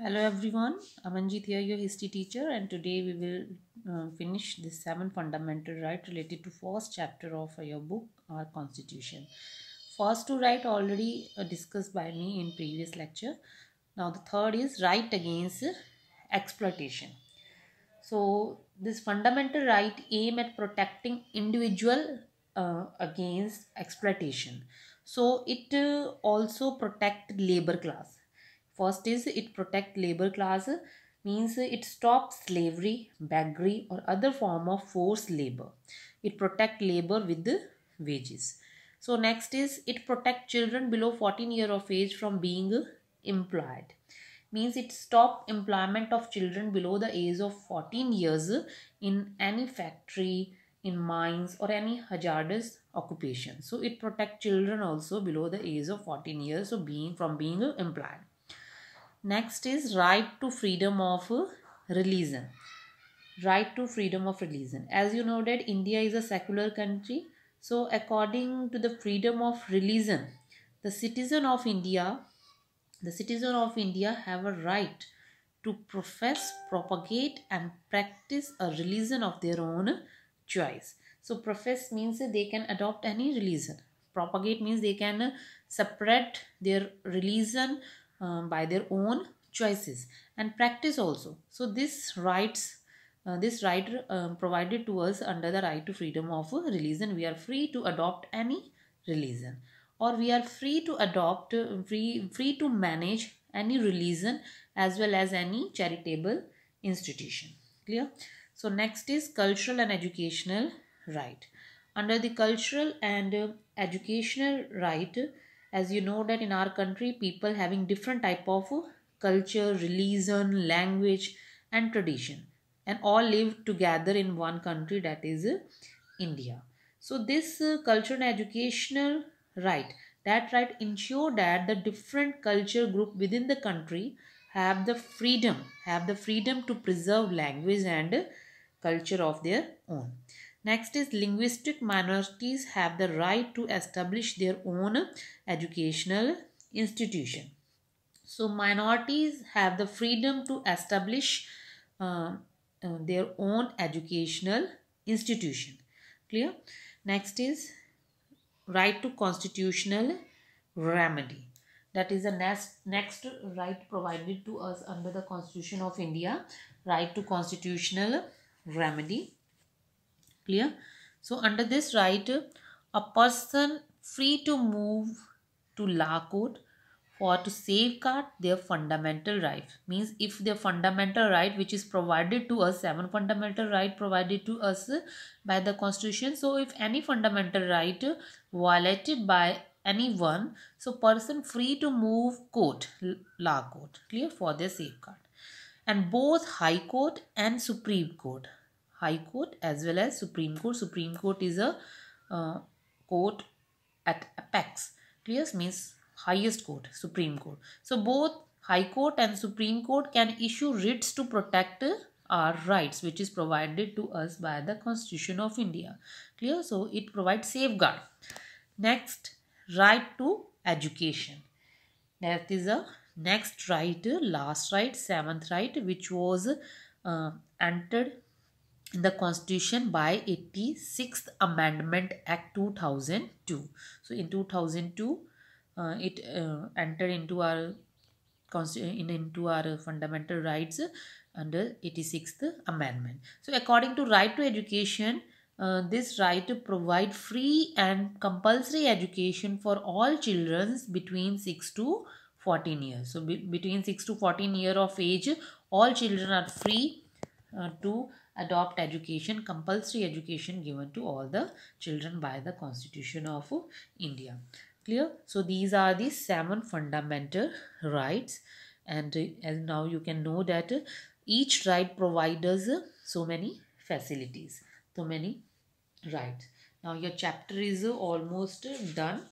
Hello everyone, Amanjit here, your history teacher and today we will uh, finish the seven fundamental right related to first chapter of your book, Our Constitution. First two right already uh, discussed by me in previous lecture. Now the third is right against exploitation. So this fundamental right aim at protecting individual uh, against exploitation. So it uh, also protect labor class First is it protect labor class means it stops slavery, beggary or other form of forced labor. It protect labor with wages. So next is it protect children below 14 year of age from being employed. Means it stop employment of children below the age of 14 years in any factory, in mines or any hazardous occupation. So it protect children also below the age of 14 years so being from being employed. Next is right to freedom of religion. Right to freedom of religion. As you know that India is a secular country. So according to the freedom of religion, the citizen of India, the citizen of India have a right to profess, propagate and practice a religion of their own choice. So profess means they can adopt any religion. Propagate means they can spread their religion um, by their own choices and practice also so this rights uh, this right um, provided to us under the right to freedom of religion we are free to adopt any religion or we are free to adopt uh, free free to manage any religion as well as any charitable institution clear so next is cultural and educational right under the cultural and uh, educational right as you know that in our country people having different type of culture religion language and tradition and all live together in one country that is india so this uh, cultural and educational right that right ensure that the different culture group within the country have the freedom have the freedom to preserve language and culture of their own Next is linguistic minorities have the right to establish their own educational institution. So minorities have the freedom to establish uh, uh, their own educational institution. Clear? Next is right to constitutional remedy. That is the next, next right provided to us under the Constitution of India, right to constitutional remedy clear so under this right a person free to move to law court for to safeguard their fundamental right means if their fundamental right which is provided to us seven fundamental right provided to us by the constitution so if any fundamental right violated by anyone so person free to move court law court clear for their safeguard and both high court and supreme court High Court as well as Supreme Court. Supreme Court is a uh, court at apex. Clear means highest court, Supreme Court. So both High Court and Supreme Court can issue writs to protect our rights which is provided to us by the Constitution of India. Clear? So it provides safeguard. Next, right to education. That is a next right, last right, seventh right which was uh, entered the constitution by 86th amendment act 2002 so in 2002 uh, it uh, entered into our in, into our fundamental rights under 86th amendment so according to right to education uh, this right to provide free and compulsory education for all children between 6 to 14 years so be between 6 to 14 year of age all children are free uh, to adopt education, compulsory education given to all the children by the Constitution of India. Clear? So these are the seven fundamental rights and, uh, and now you can know that each right provides so many facilities, so many rights. Now your chapter is almost done